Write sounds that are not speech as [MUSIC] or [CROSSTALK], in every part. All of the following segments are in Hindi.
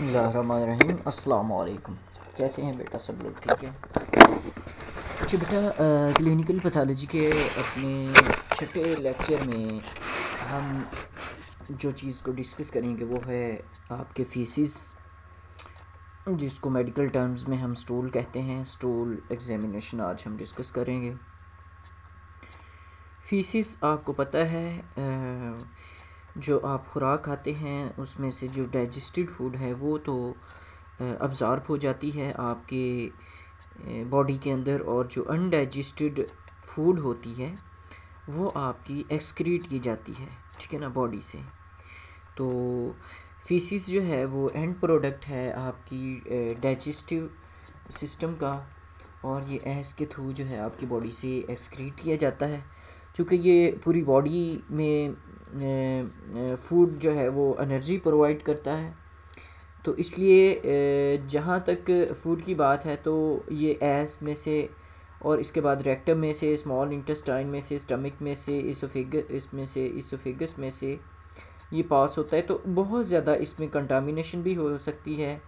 अस्सलाम वालेकुम कैसे हैं बेटा सब लोग ठीक है अच्छा बेटा क्लिनिकल पैथोलॉजी के अपने छठे लेक्चर में हम जो चीज़ को डिस्कस करेंगे वो है आपके फीसिस जिसको मेडिकल टर्म्स में हम स्टूल कहते हैं स्टूल एग्जामिनेशन आज हम डिस्कस करेंगे फीसिस आपको पता है आ, जो आप खुराक खाते हैं उसमें से जो डाइजेस्टिड फूड है वो तो अब्ज़ार्ब हो जाती है आपके बॉडी के अंदर और जो अनडाइजेस्टिड फूड होती है वो आपकी एक्सक्रीट की जाती है ठीक है ना बॉडी से तो फीसिस जो है वो एंड प्रोडक्ट है आपकी डाइजेस्टिव सिस्टम का और ये एस के थ्रू जो है आपकी बॉडी से एक्सक्रीट किया जाता है क्योंकि ये पूरी बॉडी में फूड जो है वो एनर्जी प्रोवाइड करता है तो इसलिए जहाँ तक फूड की बात है तो ये एस में से और इसके बाद रेक्टम में से स्मॉल इंटेस्टाइन में से स्टमक में से इसोफिग इसमें से इसोफिगस में से ये पास होता है तो बहुत ज़्यादा इसमें कंटामिनेशन भी हो सकती है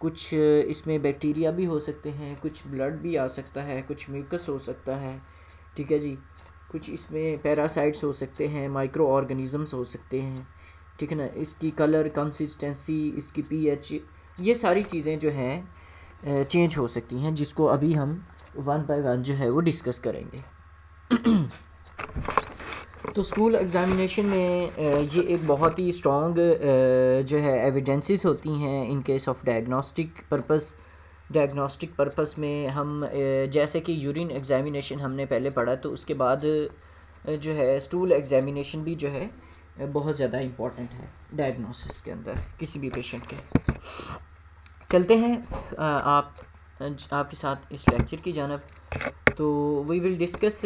कुछ इसमें बैक्टीरिया भी हो सकते हैं कुछ ब्लड भी आ सकता है कुछ म्यूकस हो सकता है ठीक है जी कुछ इसमें पैरासाइट्स हो सकते हैं माइक्रो ऑर्गेनिज़म्स हो सकते हैं ठीक है ना इसकी कलर कंसिस्टेंसी इसकी पीएच ये सारी चीज़ें जो हैं चेंज हो सकती हैं जिसको अभी हम वन बाय वन जो है वो डिस्कस करेंगे [CLEARS THROAT] तो स्कूल एग्ज़ामिनेशन में ये एक बहुत ही स्ट्रॉन्ग जो है एविडेंसेस होती हैं in case of diagnostic purpose diagnostic purpose में हम जैसे कि यूरिन एग्ज़ामिनेशन हमने पहले पढ़ा तो उसके बाद जो है स्टूल एग्ज़ामिनेशन भी जो है बहुत ज़्यादा इम्पॉर्टेंट है डायग्नोसिस के अंदर किसी भी पेशेंट के चलते हैं आप आपके साथ इस लेक्चर की जानब तो we will discuss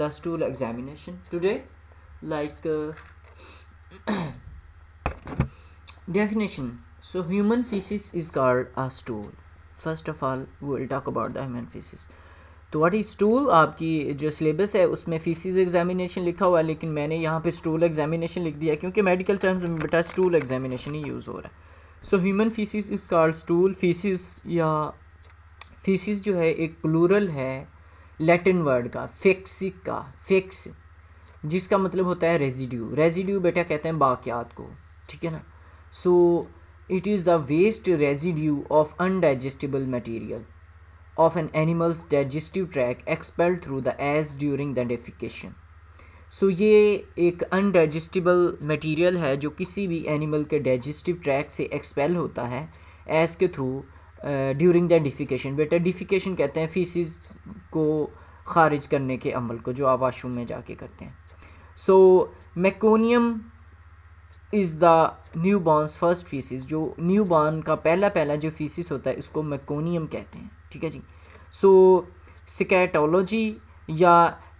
the stool examination today like definition so human faeces is called a stool first of all will talk about the human faeces तो व्हाट इज़ स्टूल आपकी जो सिलेबस है उसमें फीसिस एग्जामिनेशन लिखा हुआ है लेकिन मैंने यहाँ पे स्टूल एग्जामिनेशन लिख दिया क्योंकि मेडिकल टर्म्स में बेटा स्टूल एग्जामिनेशन ही यूज़ हो रहा है so human faeces is called stool faeces या फीसिस जो है एक प्लूरल है लैटिन वर्ड का फेक्सिक का फेक्स जिसका मतलब होता है रेजिड्यू रेजिड्यू बेटा कहते हैं बाकियात को ठीक है ना सो It is the waste residue of undigestible material of an animal's digestive tract expelled through the ass during the defecation. So so, ये एक अनडाइजेस्टिबल मटेरियल है जो किसी भी एनिमल के डाइजेस्टिव ट्रैक से एक्सपेल होता है एस के थ्रू ड्यूरिंग द डिफिकेशन बेटा डिफिकेशन कहते हैं फीसिस को खारिज करने के अमल को जो आप वाशरूम में जाके करते हैं so meconium is the newborn's first faeces जो न्यू बॉर्न का पहला पहला जो फीसिस होता है इसको मैकोनियम कहते हैं ठीक है जी सो सिकैटोलॉजी या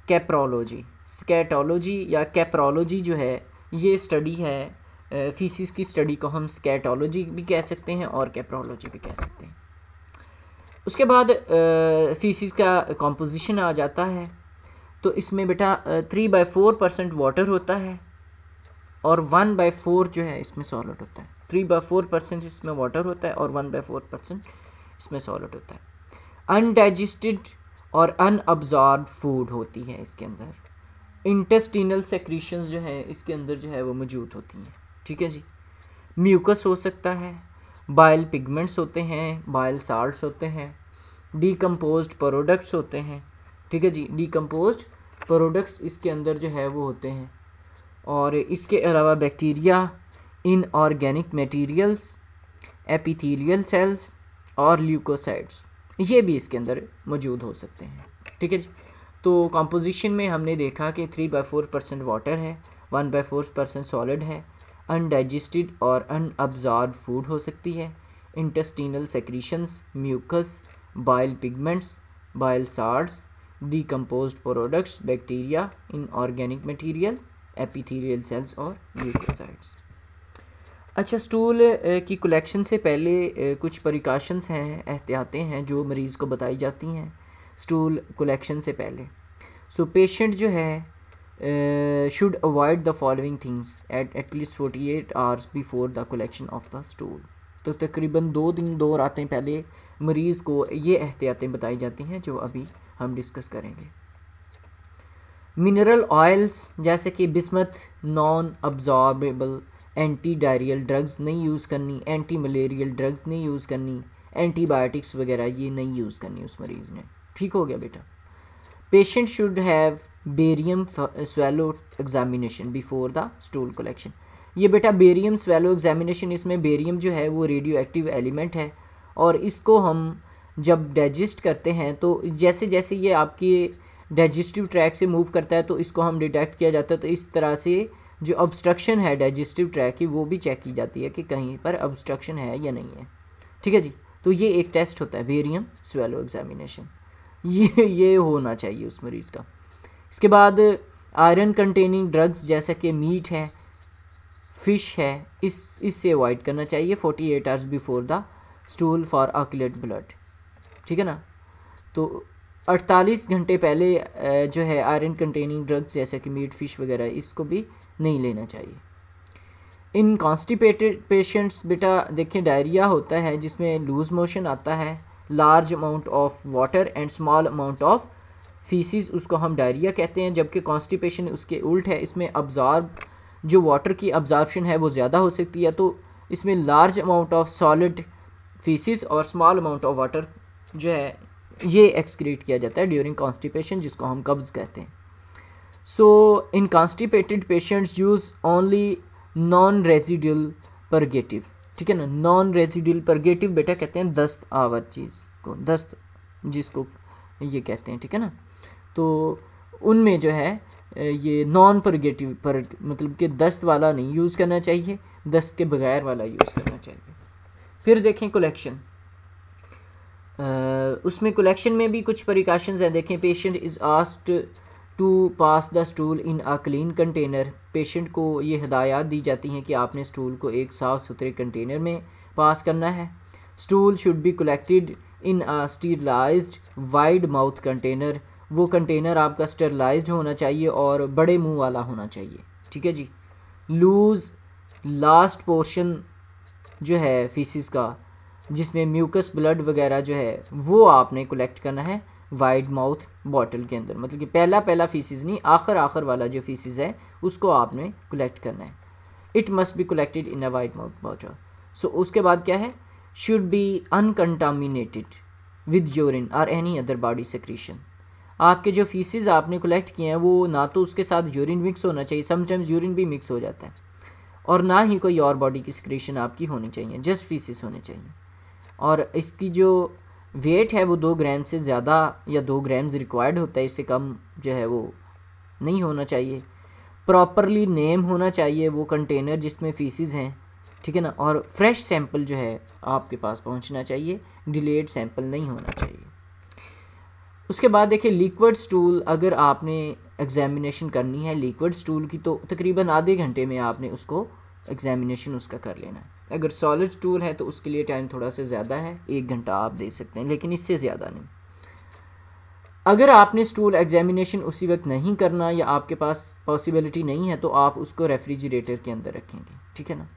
कैप्रोलॉजी स्केटोलॉजी या कैप्रोलॉजी जो है ये स्टडी है फीसिस की स्टडी को हम स्कैटोलॉजी भी कह सकते हैं और कैप्रोलॉजी भी कह सकते हैं उसके बाद फीसिस का कंपोजिशन आ जाता है तो इसमें बेटा three by four percent water होता है और वन बाई फोर जो है इसमें सॉलिड होता है थ्री बाई फोर परसेंट इसमें वाटर होता है और वन बाई फोर परसेंट इसमें सॉलिड होता है अनडाइजेस्टेड और अनअब्जॉर्ब फूड होती है इसके अंदर इंटेस्टिनल सेक्रीशंस जो है इसके अंदर जो है वो मौजूद होती हैं ठीक है जी म्यूकस हो सकता है बाइल पिगमेंट्स होते हैं बाइल साल्ट होते हैं डीकम्पोज प्रोडक्ट्स होते हैं ठीक है जी डीकम्पोज प्रोडक्ट्स इसके अंदर जो है वो होते हैं और इसके अलावा bacteria inorganic materials epithelial cells और ल्यूकोसाइड्स ये भी इसके अंदर मौजूद हो सकते हैं ठीक है जी तो कंपोजिशन में हमने देखा कि three by four percent water है one by four percent solid है अनडाइजस्टिड और अनअब्जॉर्ब फूड हो सकती है intestinal secretions mucus bile pigments bile salts decomposed products bacteria inorganic material epithelial cells और न्यूक्लियोसाइड्स अच्छा स्टूल eh, की कलेक्शन से पहले eh, कुछ प्रिकॉशंस हैं एहतियातें हैं जो मरीज़ को बताई जाती हैं स्टूल कलेक्शन से पहले सो so, पेशेंट जो है should avoid the following things at at least forty eight hours before the collection of the stool तो तकरीबन दो दिन दो रातें पहले मरीज़ को ये एहतियातें बताई जाती हैं जो अभी हम डिस्कस करेंगे मिनरल ऑयल्स जैसे कि bismuth non absorbable anti diarrhoeal drugs नहीं यूज़ करनी एंटी मलेरियल ड्रग्स नहीं यूज़ करनी एंटीबायोटिक्स वगैरह ये नहीं यूज़ करनी उस मरीज़ ने ठीक हो गया बेटा patient should have barium swallow examination before the stool collection ये बेटा बेरियम स्वेलो एग्जामिनेशन इसमें बेरियम जो है वो रेडियो एक्टिव एलिमेंट है और इसको हम जब डाइजेस्ट करते हैं तो जैसे जैसे ये आपकी डाइजेस्टिव ट्रैक से मूव करता है तो इसको हम डिटेक्ट किया जाता है तो इस तरह से जो ऑब्स्ट्रक्शन है डाइजेस्टिव ट्रैक की वो भी चेक की जाती है कि कहीं पर ऑब्स्ट्रक्शन है या नहीं है ठीक है जी तो ये एक टेस्ट होता है वेरियम स्वेलो एग्जामिनेशन ये ये होना चाहिए उस मरीज़ का इसके बाद आयरन कंटेनिंग ड्रग्स जैसा कि मीट है फिश है इस इससे अवॉइड करना चाहिए 48 eight hours before the stool for occult blood ठीक है ना तो अड़तालीस घंटे पहले जो है आयरन कंटेनिंग ड्रग्स जैसे कि मीट फिश वगैरह इसको भी नहीं लेना चाहिए इन कॉन्स्टिपेटेड पेशेंट्स बेटा देखिए डायरिया होता है जिसमें लूज मोशन आता है large amount of water and small amount of faeces उसको हम डायरिया कहते हैं जबकि कॉन्स्टिपेशन उसके उल्ट है इसमें अब्ज़ॉर्ब जो वाटर की अब्जॉर्बशन है वो ज़्यादा हो सकती है तो इसमें large amount of solid faeces और स्मॉल अमाउंट ऑफ वाटर जो है ये एक्सक्रीट किया जाता है ड्यूरिंग कॉन्स्टिपेशन जिसको हम कब्ज़ कहते हैं so in constipated patients use only non residual purgative ठीक है ना नॉन रेजिडल परगेटिव बेटा कहते हैं दस्त आवर चीज़ को दस्त जिसको ये कहते हैं ठीक है ना तो उनमें जो है ये नॉन परगेटिव पर मतलब कि दस्त वाला नहीं यूज़ करना चाहिए दस्त के बगैर वाला यूज़ करना चाहिए फिर देखें कलेक्शन उसमें कलेक्शन में भी कुछ प्रिकॉशंस हैं देखें patient is asked to pass the stool in a clean container patient को ये हदायत दी जाती हैं कि आपने स्टूल को एक साफ़ सुथरे कंटेनर में पास करना है stool should be collected in a sterilised wide mouth container वो कंटेनर आपका स्टरलाइज होना चाहिए और बड़े मुंह वाला होना चाहिए ठीक है जी लूज़ लास्ट पोर्शन जो है फीसिस का जिसमें म्यूकस ब्लड वगैरह जो है वो आपने कलेक्ट करना है वाइड माउथ बॉटल के अंदर मतलब कि पहला पहला फीसिस नहीं आखिर आखिर वाला जो फीसिस है उसको आपने कलेक्ट करना है it must be collected in a wide mouth bottle so उसके बाद क्या है should be uncontaminated with urine और एनी अदर बॉडी सेक्रीशन आपके जो फीसिस आपने कलेक्ट किए हैं वो ना तो उसके साथ यूरिन मिक्स होना चाहिए समटाइम्स यूरिन भी मिक्स हो जाता है और ना ही कोई और बॉडी की सिक्रेशन आपकी होनी चाहिए जस्ट फीसिस होने चाहिए और इसकी जो वेट है वो दो ग्राम से ज़्यादा या दो ग्राम्स रिक्वायर्ड होता है इससे कम जो है वो नहीं होना चाहिए प्रॉपरली नेम होना चाहिए वो कंटेनर जिसमें फीसिस हैं ठीक है ना और फ्रेश सैंपल जो है आपके पास पहुंचना चाहिए डिलेड सैंपल नहीं होना चाहिए उसके बाद देखिए लिक्विड स्टूल अगर आपने एग्जामिनेशन करनी है लिक्विड स्टूल की तो तकरीबन आधे घंटे में आपने उसको एग्जामिनेशन उसका कर लेना है अगर सॉलिड टूर है तो उसके लिए टाइम थोड़ा सा ज़्यादा है एक घंटा आप दे सकते हैं लेकिन इससे ज़्यादा नहीं अगर आपने स्टूल एग्जामिनेशन उसी वक्त नहीं करना या आपके पास पॉसिबिलिटी नहीं है तो आप उसको रेफ्रिजरेटर के अंदर रखेंगे ठीक है ना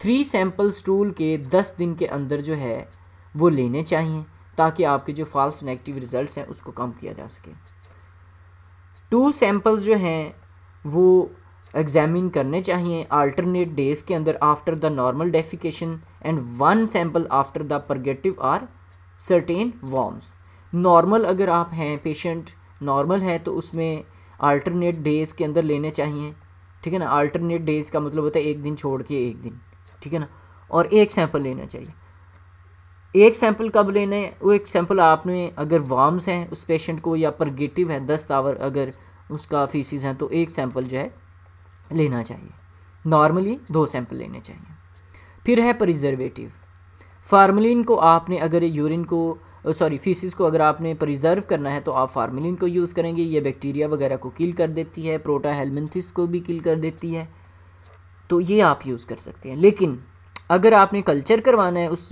थ्री सैम्पल स्टूल के दस दिन के अंदर जो है वो लेने चाहिए ताकि आपके जो फॉल्स नेगेटिव रिजल्ट्स हैं उसको कम किया जा सके टू सैम्पल्स जो हैं वो एग्जामिन करने चाहिए आल्टरनेट डेज के अंदर after the normal defecation and one sample after the purgative or certain worms normal अगर आप हैं पेशेंट नॉर्मल है तो उसमें आल्टरनेट डेज के अंदर लेने चाहिए ठीक है ना आल्टरनेट डेज का मतलब होता है एक दिन छोड़ के एक दिन ठीक है ना और एक सैंपल लेना चाहिए एक सैंपल कब लेने वो एक सैंपल आपने अगर वार्म्स हैं उस पेशेंट को या परगेटिव है दस्तावर आवर अगर उसका फीसिस हैं तो एक सैंपल जो है लेना चाहिए नॉर्मली दो सैंपल लेने चाहिए फिर है प्रिजर्वेटिव फार्मलिन को आपने अगर यूरिन को सॉरी फीसिस को अगर आपने प्रिजर्व करना है तो आप फार्मलिन को यूज़ करेंगे ये बैक्टीरिया वगैरह को किल कर देती है प्रोटा हेलमेंथिस को भी किल कर देती है तो ये आप यूज़ कर सकते हैं लेकिन अगर आपने कल्चर करवाना है उस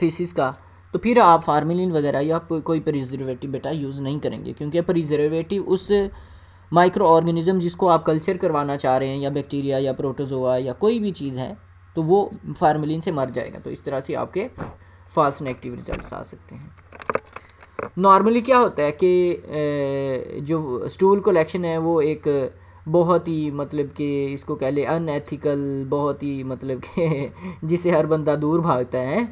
फीसिस का तो फिर आप फार्मिलिन वगैरह या कोई प्रिजर्वेटिव बेटा यूज़ नहीं करेंगे क्योंकि प्रिजर्वेटिव उस माइक्रो ऑर्गेनिज़म जिसको आप कल्चर करवाना चाह रहे हैं या बैक्टीरिया या प्रोटोजोआ या कोई भी चीज़ है तो वो फार्मलिन से मर जाएगा तो इस तरह से आपके फॉल्स नेगेटिव रिजल्ट आ सकते हैं नॉर्मली क्या होता है कि जो स्टूल कलेक्शन है वो एक बहुत ही मतलब कि इसको कह लें अनएथिकल बहुत ही मतलब कि [LAUGHS] जिसे हर बंदा दूर भागता है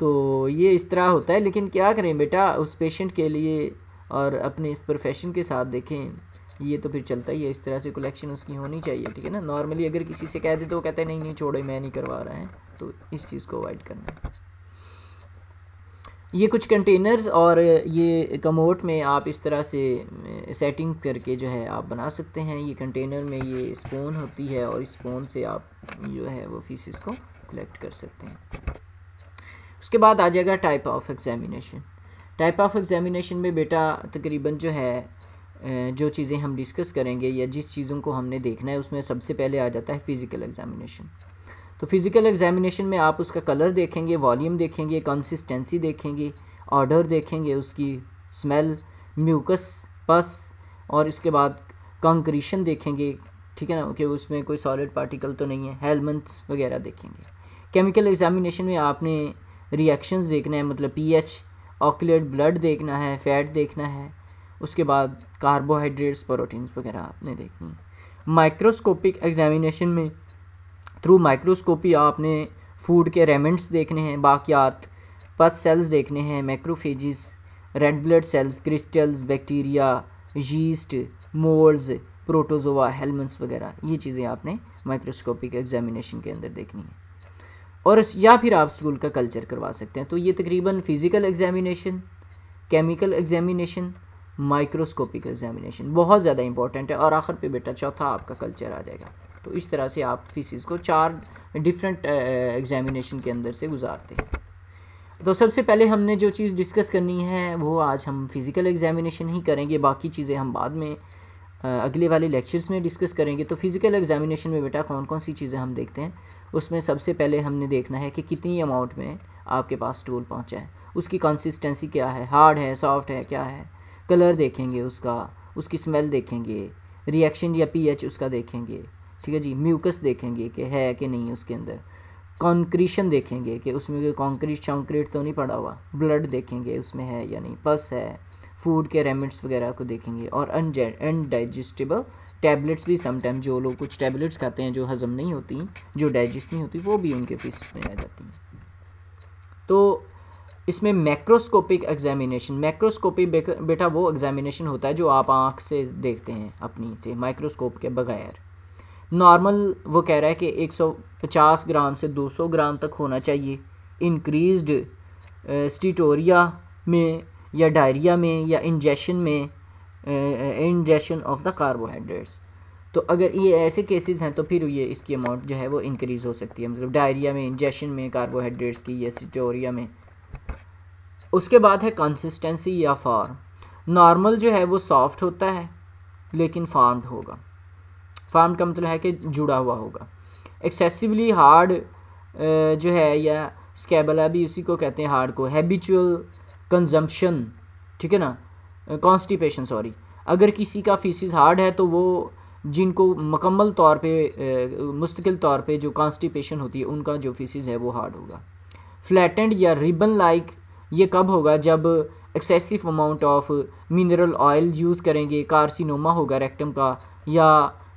तो ये इस तरह होता है लेकिन क्या करें बेटा उस पेशेंट के लिए और अपने इस प्रोफेशन के साथ देखें ये तो फिर चलता ही है इस तरह से कलेक्शन उसकी होनी चाहिए ठीक है ना नॉर्मली अगर किसी से कह दे तो वो कहते हैं नहीं नहीं छोड़े मैं नहीं करवा रहा है तो इस चीज़ को अवॉइड करना है ये कुछ कंटेनर्स और ये कमोट में आप इस तरह से सेटिंग करके जो है आप बना सकते हैं ये कंटेनर में ये स्पोन होती है और इस स्पोन से आप जो है वो फीसिस को कलेक्ट कर सकते हैं उसके बाद आ जाएगा type of examination type of examination में बेटा तकरीबन जो है जो चीज़ें हम डिस्कस करेंगे या जिस चीज़ों को हमने देखना है उसमें सबसे पहले आ जाता है फ़िज़िकल एग्जामिनेशन तो फिज़िकल एग्जामिनेशन में आप उसका कलर देखेंगे वॉल्यूम देखेंगे कंसिस्टेंसी देखेंगे ऑर्डर देखेंगे उसकी स्मेल म्यूकस पस और इसके बाद कंक्रीशन देखेंगे ठीक है ना कि उसमें कोई सॉलिड पार्टिकल तो नहीं है हेलमेंट्स वगैरह देखेंगे केमिकल एग्जामिनेशन में आपने रिएक्शंस देखना है मतलब पीएच एच ब्लड देखना है फैट देखना है उसके बाद कार्बोहाइड्रेट्स प्रोटीन्स वगैरह आपने देखनी है माइक्रोस्कोपिक एग्जामिनेशन में थ्रू माइक्रोस्कोपी आपने फूड के रेमेंट्स देखने हैं बाकियात पस सेल्स देखने हैं macrophages red blood cells crystals bacteria yeast moulds protozoa helminths वगैरह ये चीज़ें आपने माइक्रोस्कोपिक एग्जामिनेशन के अंदर देखनी है और या फिर आप स्कूल का कल्चर करवा सकते हैं तो ये तकरीबन physical examination chemical examination microscopic examination बहुत ज़्यादा इंपॉर्टेंट है और आखिर पे बेटा चौथा आपका कल्चर आ जाएगा तो इस तरह से आप फीसिस को चार डिफरेंट एग्जामिनेशन के अंदर से गुजारते हैं तो सबसे पहले हमने जो चीज़ डिस्कस करनी है वो आज हम फिज़िकल एग्जामिनेशन ही करेंगे बाकी चीज़ें हम बाद में अगले वाले लेक्चर्स में डिस्कस करेंगे तो फिज़िकल एग्जामिनेशन में बेटा कौन कौन सी चीज़ें हम देखते हैं उसमें सबसे पहले हमने देखना है कि कितनी अमाउंट में आपके पास टूल पहुँचा है उसकी कंसिस्टेंसी क्या है हार्ड है सॉफ्ट है क्या है कलर देखेंगे उसका उसकी स्मेल देखेंगे रिएक्शन या पीएच उसका देखेंगे ठीक है जी म्यूकस देखेंगे कि है कि नहीं उसके अंदर कॉन्क्रीशन देखेंगे कि उसमें कोई कॉन्क्रीट शॉन्क्रीट तो नहीं पड़ा हुआ ब्लड देखेंगे उसमें है या नहीं पस है फूड के रेमिड्स वगैरह को देखेंगे और अनडाइजेस्टिबल टैबलेट्स भी समटाइम जो लोग कुछ टैबलेट्स खाते हैं जो हज़म नहीं होती जो डाइजेस्ट नहीं होती वो भी उनके फीस में आ जाती हैं तो इसमें मैक्रोस्कोपिक एग्जामिनेशन मैक्रोस्कोपिक बेटा वो एग्जामिनेशन होता है जो आप आँख से देखते हैं अपनी से माइक्रोस्कोप के बगैर नॉर्मल वो कह रहा है कि 150 ग्राम से 200 ग्राम तक होना चाहिए इंक्रीज्ड स्टीटोरिया में या डायरिया में या इंजेशन में इंजेशन ऑफ द कार्बोहाइड्रेट्स तो अगर ये ऐसे केसेस हैं तो फिर ये इसकी अमाउंट जो है वो इंक्रीज़ हो सकती है मतलब डायरिया में इंजेशन में कार्बोहाइड्रेट्स की या स्टोरिया में उसके बाद है कंसिस्टेंसी या फॉर्म नॉर्मल जो है वो सॉफ्ट होता है लेकिन फार्म्ड होगा फार्म का मतलब है कि जुड़ा हुआ होगा एक्सेसिवली हार्ड जो है या स्केबला भी उसी को कहते हैं हार्ड को हैबिचुअल कंजम्पशन ठीक है ना कॉन्स्टिपेशन सॉरी अगर किसी का फीसिस हार्ड है तो वो जिनको मकम्मल तौर पे मुस्तकिल तौर पे जो कॉन्स्टिपेशन होती है उनका जो फीसिस है वो हार्ड होगा फ्लैटेंड या रिबन लाइक ये कब होगा जब excessive amount of mineral oil use करेंगे कार्सिनोमा होगा रेक्टम का या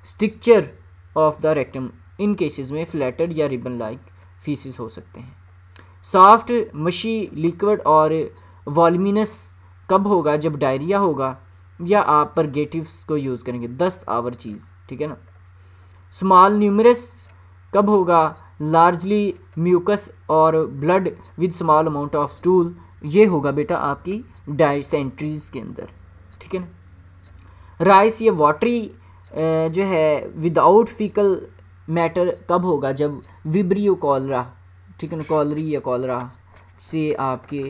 स्टिक्चर ऑफ द रेक्टम इन केसेस में फ्लैटर या रिबन लाइक फीसिस हो सकते हैं सॉफ्ट मशी लिक्विड और वॉलमिनस कब होगा जब डायरिया होगा या आप परगेटिवस को यूज़ करेंगे दस्त आवर चीज़ ठीक है ना स्मॉल न्यूमरस कब होगा लार्जली म्यूकस और blood with small amount of stool ये होगा बेटा आपकी डाइसेंट्रीज के अंदर ठीक है ना राइस ये वाटरी जो है विदाउट फीकल मैटर कब होगा जब विब्रियो कॉलरा ठीक है ना कॉलरी या कॉलरा से आपके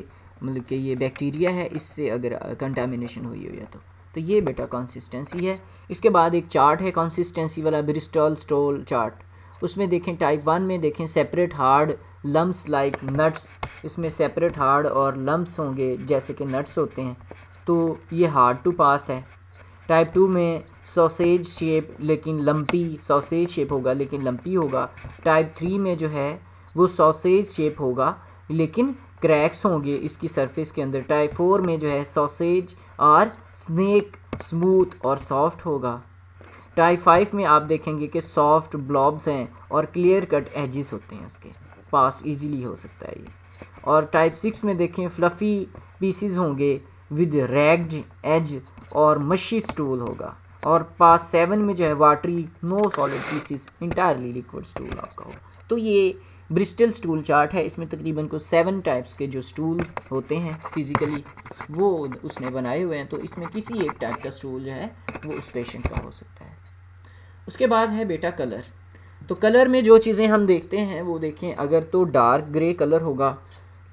मतलब कि ये बैक्टीरिया है इससे अगर कंटामिनेशन हुई हुई है तो तो ये बेटा कंसिस्टेंसी है इसके बाद एक चार्ट है कंसिस्टेंसी वाला ब्रिस्टॉल स्टोल चार्ट उसमें देखें टाइप वन में देखें separate hard lumps like nuts इसमें सेपरेट हार्ड और लम्स होंगे जैसे कि नट्स होते हैं तो ये हार्ड टू पास है टाइप टू में सॉसेज शेप लेकिन लम्पी सॉसेज शेप होगा लेकिन लम्पी होगा टाइप थ्री में जो है वो सॉसेज शेप होगा लेकिन क्रैक्स होंगे इसकी सरफेस के अंदर टाइप फोर में जो है सॉसेज और स्नैक स्मूथ और सॉफ्ट होगा टाइप फाइव में आप देखेंगे कि सॉफ्ट ब्लॉब्स हैं और क्लियर कट एजिस होते हैं उसके पास इजीली हो सकता है ये और टाइप सिक्स में देखें फ्लफ़ी पीसीज होंगे विद रैग्ड एज और मशी स्टूल होगा और पास सेवन में जो है watery no solid pieces entirely liquid stool आपका होगा तो ये ब्रिस्टल स्टूल चार्ट है इसमें तकरीबन को सेवन टाइप्स के जो स्टूल होते हैं फिज़िकली वो उसने बनाए हुए हैं तो इसमें किसी एक टाइप का स्टूल जो है वो उस पेशेंट का हो सकता है उसके बाद है बेटा कलर तो कलर में जो चीज़ें हम देखते हैं वो देखें अगर तो डार्क ग्रे कलर होगा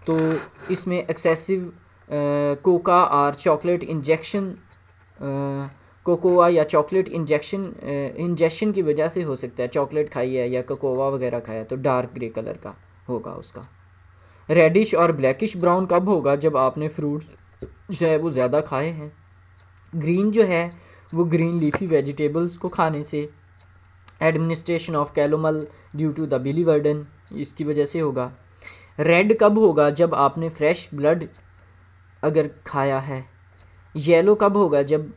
तो इसमें एक्सेसिव कोका और चॉकलेट इंजेक्शन कोकोवा या चॉकलेट इंजेक्शन इंजेक्शन की वजह से हो सकता है चॉकलेट खाई है या कोकोवा वगैरह खाया तो डार्क ग्रे कलर का होगा उसका रेडिश और ब्लैकिश ब्राउन कब होगा जब आपने फ्रूट जो है वो ज़्यादा खाए हैं ग्रीन जो है वो ग्रीन लीफी वेजिटेबल्स को खाने से administration of calomel due to the biliverdin इसकी वजह से होगा रेड कब होगा जब आपने फ्रेश ब्लड अगर खाया है येलो कब होगा जब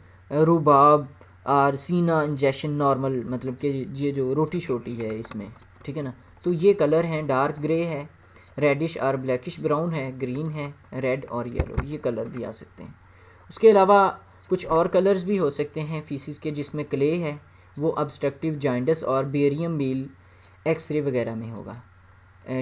रूबाब और सीना इंजेक्शन नॉर्मल मतलब कि ये जो रोटी शोटी है इसमें ठीक है ना तो ये कलर हैं डार्क ग्रे है रेडिश और ब्लैकिश ब्राउन है ग्रीन है रेड और येलो ये कलर भी आ सकते हैं उसके अलावा कुछ और कलर्स भी हो सकते हैं फीसिस के जिसमें क्ले है वो ऑब्स्ट्रक्टिव जॉइंटस और बेरियम मील एक्सरे वगैरह में होगा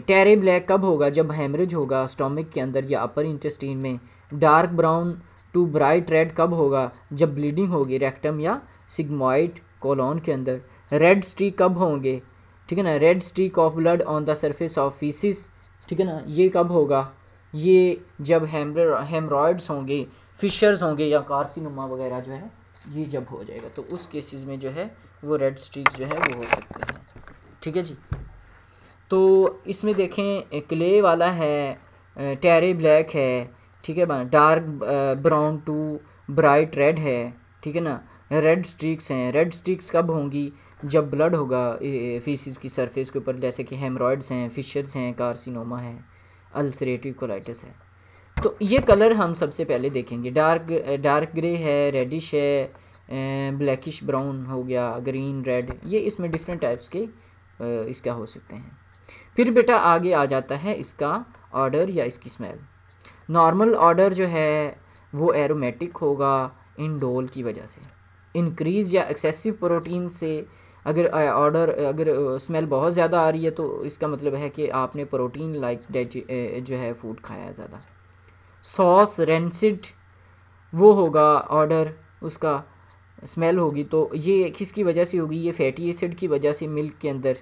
टेरे ब्लैक कब होगा जब हेमरेज होगा स्टोमिक के अंदर या अपर इंटेस्टीन में dark brown to bright red कब होगा जब ब्लीडिंग होगी रेक्टम या सिग्मॉइड कोलोन के अंदर रेड स्ट्रीक कब होंगे ठीक है ना red streak of blood on the surface of faeces ठीक है ना ये कब होगा ये जब हेमरॉयड्स होंगे फिशर्स होंगे या कार्सिनोमा वगैरह जो है ये जब हो जाएगा तो उस केसेस में जो है वो रेड स्ट्रिक्स जो है वो हो सकते हैं ठीक है जी तो इसमें देखें क्ले वाला है टेरी ब्लैक है ठीक है बा dark brown to bright red है ठीक है ना रेड स्ट्रिक्स हैं रेड स्ट्रिक्स कब होंगी जब ब्लड होगा फीसिस की सरफेस के ऊपर जैसे कि हेमरॉयड्स हैं फिशर्स हैं कार्सिनोमा है अल्सरेटिव कोलाइटिस है तो ये कलर हम सबसे पहले देखेंगे डार्क डार्क ग्रे है रेडिश है ब्लैकिश ब्राउन हो गया ग्रीन रेड ये इसमें डिफरेंट टाइप्स के इसका हो सकते हैं फिर बेटा आगे आ जाता है इसका ऑर्डर या इसकी स्मेल नॉर्मल ऑर्डर जो है वो एरोमेटिक होगा इन डोल की वजह से इंक्रीज़ या एक्सेसिव प्रोटीन से अगर ऑर्डर अगर स्मेल बहुत ज़्यादा आ रही है तो इसका मतलब है कि आपने प्रोटीन लाइक जो है फूड खाया ज़्यादा सॉस रेंसिड वो होगा ऑर्डर उसका स्मेल होगी तो ये किसकी वजह से होगी ये फैटी एसिड की वजह से मिल्क के अंदर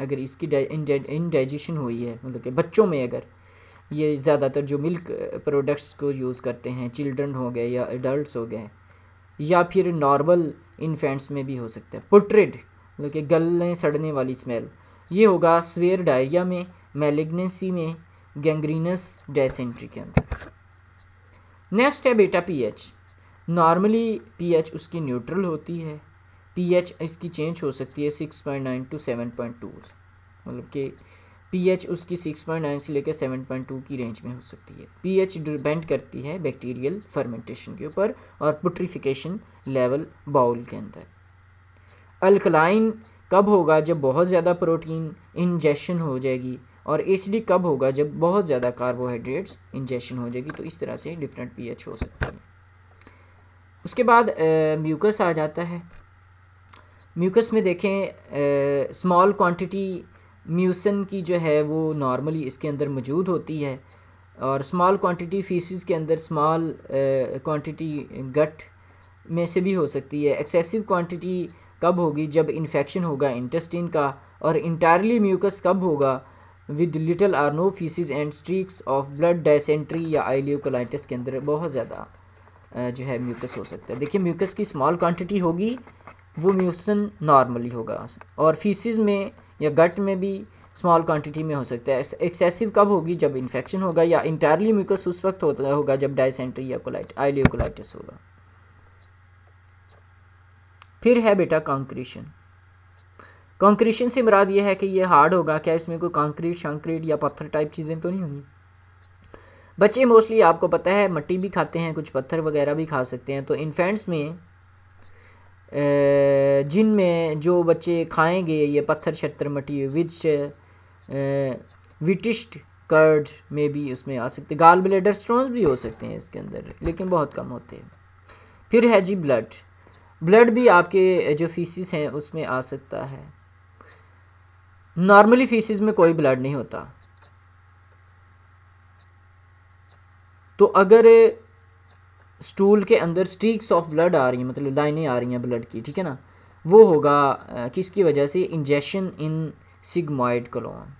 अगर इसकी इनडाइजेशन हुई है मतलब कि बच्चों में अगर ये ज़्यादातर जो मिल्क प्रोडक्ट्स को यूज़ करते हैं चिल्ड्रन हो गए या एडल्ट हो गए या फिर नॉर्मल इन्फेंट्स में भी हो सकता है पुट्रिड मतलब कि गलने सड़ने वाली स्मेल ये होगा स्वेयर डायरिया में मेलेग्नेसी में गैंग्रीनस डेसेंट्री के अंदर नेक्स्ट है बेटा पीएच नॉर्मली पीएच उसकी न्यूट्रल होती है पीएच इसकी चेंज हो सकती है six point nine to seven point two मतलब कि पीएच उसकी सिक्स पॉइंट नाइन से लेकर सेवन पॉइंट टू की रेंज में हो सकती है पीएच डिपेंड करती है बैक्टीरियल फर्मेंटेशन के ऊपर और पुट्रीफिकेशन लेवल बाउल के अंदर अल्कलाइन कब होगा जब बहुत ज़्यादा प्रोटीन इंजेशन हो जाएगी और एसिडी कब होगा जब बहुत ज़्यादा कार्बोहाइड्रेट्स इंजेशन हो जाएगी तो इस तरह से डिफरेंट पी हो सकता है उसके बाद म्यूकस आ जाता है म्यूकस में देखें स्मॉल क्वांटिटी म्यूसन की जो है वो नॉर्मली इसके अंदर मौजूद होती है और स्मॉल क्वांटिटी फीसिस के अंदर स्मॉल क्वांटिटी गट में से भी हो सकती है एक्सेसिव क्वांटिटी कब होगी जब इन्फेक्शन होगा इंटेस्टिन का और इंटायरली म्यूकस कब होगा with little or no faeces and streaks of blood dysentery या आइलियोकोलाइटिस के अंदर बहुत ज़्यादा जो है म्यूकस हो सकता है देखिए म्यूकस की स्मॉल क्वांटिटी होगी वो म्यूसन नॉर्मली होगा और फीसिस में या गट में भी स्मॉल क्वांटिटी में हो सकता है एक्सेसिव कब होगी जब इन्फेक्शन होगा या इंटायरली म्यूकस उस वक्त होता होगा जब डायसेंट्री या कोलाइट आइलियोकोलाइटिस होगा फिर है बेटा कॉन्क्रीशन कंक्रीशन से मराद ये है कि ये हार्ड होगा क्या इसमें कोई कंक्रीट शंक्रीट या पत्थर टाइप चीज़ें तो नहीं होंगी बच्चे मोस्टली आपको पता है मट्टी भी खाते हैं कुछ पत्थर वगैरह भी खा सकते हैं तो इन्फेंट्स में जिन में जो बच्चे खाएंगे ये पत्थर छत्र मट्टी विच विटिस्ट कर्ड में भी उसमें आ सकते गाल ब्लेडर स्टोन भी हो सकते हैं इसके अंदर लेकिन बहुत कम होते हैं फिर है जी ब्लड ब्लड भी आपके जो फीसिस हैं उसमें आ सकता है नॉर्मली फीसिस में कोई ब्लड नहीं होता तो अगर स्टूल के अंदर स्ट्रीक्स ऑफ ब्लड आ रही हैं मतलब लाइनें आ रही हैं ब्लड की ठीक है ना वो होगा किसकी वजह से इंजेक्शन इन सिगमाइड कलोन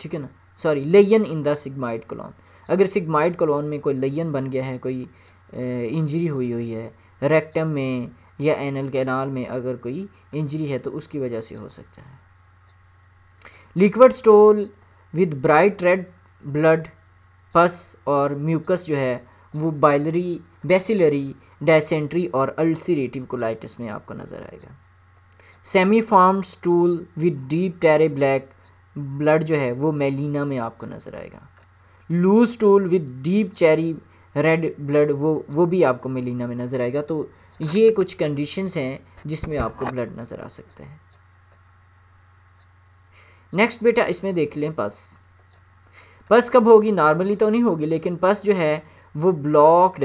ठीक है ना sorry lying in the sigmoid colon अगर सिगमाइड कलोन में कोई लेयन बन गया है कोई इंजरी हुई हुई है रेक्टम में या एनल कैनाल में अगर कोई इंजरी है तो उसकी वजह से हो सकता है liquid stool with bright red blood pus और म्यूकस जो है वो बाइलरी बेसिलरी डायसेंट्री और अल्सरेटिव कोलाइटिस में आपको नज़र आएगा semi form stool with deep tarry black blood जो है वो मेलिना में आपको नज़र आएगा loose stool with deep cherry red blood वो वो भी आपको मेलिना में नज़र आएगा तो ये कुछ कंडीशंस हैं जिसमें आपको ब्लड नज़र आ सकता है नेक्स्ट बेटा इसमें देख लें पस पस कब होगी नॉर्मली तो नहीं होगी लेकिन पस जो है वो ब्लॉक्ड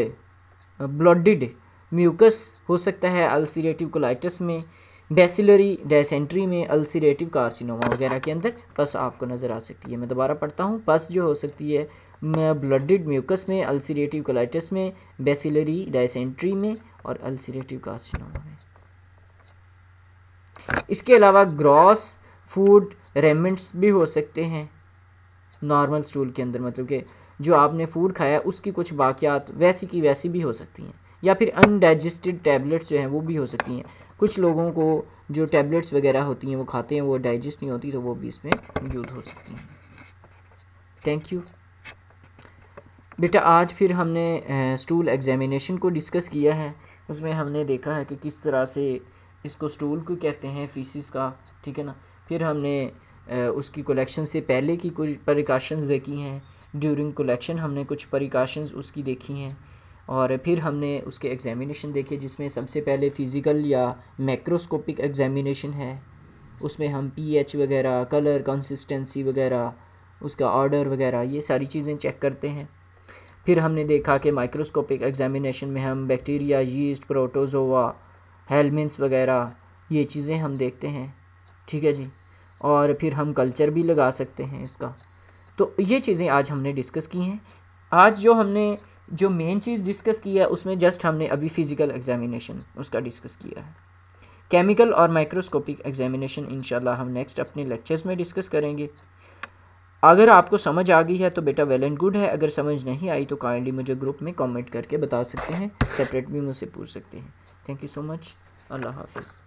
ब्लडिड म्यूकस हो सकता है अल्सीरेटिव कोलाइटस में बेसिलरी डेसेंट्री में अल्सीरेटिव कार्सिनोमा वगैरह के अंदर पस आपको नज़र आ सकती है मैं दोबारा पढ़ता हूँ पस जो हो सकती है ब्लडिड म्यूकस में अल्सीरेटिव कोलाइटस में बेसिलरी डायसेंट्री में और अल्सीरेटिव कार्सिनोमा में इसके अलावा ग्रॉस फूड रेमेंट्स भी हो सकते हैं नॉर्मल स्टूल के अंदर मतलब कि जो आपने फूड खाया उसकी कुछ बाकियात वैसी की वैसी भी हो सकती हैं या फिर अनडाइजेस्टिड टैबलेट्स जो हैं वो भी हो सकती हैं कुछ लोगों को जो टैबलेट्स वगैरह होती हैं वो खाते हैं वो डाइजेस्ट नहीं होती तो वो भी इसमें मौजूद हो सकती हैं थैंक यू बेटा आज फिर हमने स्टूल एग्जामिनेशन को डिस्कस किया है उसमें हमने देखा है कि किस तरह से इसको स्टूल को कहते हैं फीसिस का ठीक है ना फिर हमने उसकी कलेक्शन से पहले की कुछ प्रिकॉशंस देखी हैं ड्यूरिंग कलेक्शन हमने कुछ प्रिकॉशंस उसकी देखी हैं और फिर हमने उसके एग्ज़ामिनेशन देखे जिसमें सबसे पहले फ़िज़िकल या मैक्रोस्कोपिक एग्ज़ामिनेशन है उसमें हम पीएच वगैरह कलर कंसिस्टेंसी वगैरह उसका ऑर्डर वगैरह ये सारी चीज़ें चेक करते हैं फिर हमने देखा कि माइक्रोस्कोपिक एग्ज़ामिनेशन में हम बैक्टीरिया यीस्ट प्रोटोजोवा हेलमिन्स वगैरह ये चीज़ें हम देखते हैं ठीक है जी और फिर हम कल्चर भी लगा सकते हैं इसका तो ये चीज़ें आज हमने डिस्कस की हैं आज जो हमने जो मेन चीज़ डिस्कस की है उसमें जस्ट हमने अभी फ़िज़िकल एग्जामिनेशन उसका डिस्कस किया है केमिकल और माइक्रोस्कोपिक एग्जामिनेशन इन हम नेक्स्ट अपने लेक्चर्स में डिस्कस करेंगे अगर आपको समझ आ गई है तो बेटा वेल एंड गुड है अगर समझ नहीं आई तो काइंडली मुझे ग्रुप में कमेंट करके बता सकते हैं सेपरेट भी मुझसे पूछ सकते हैं थैंक यू सो मच अल्लाह हाफिज़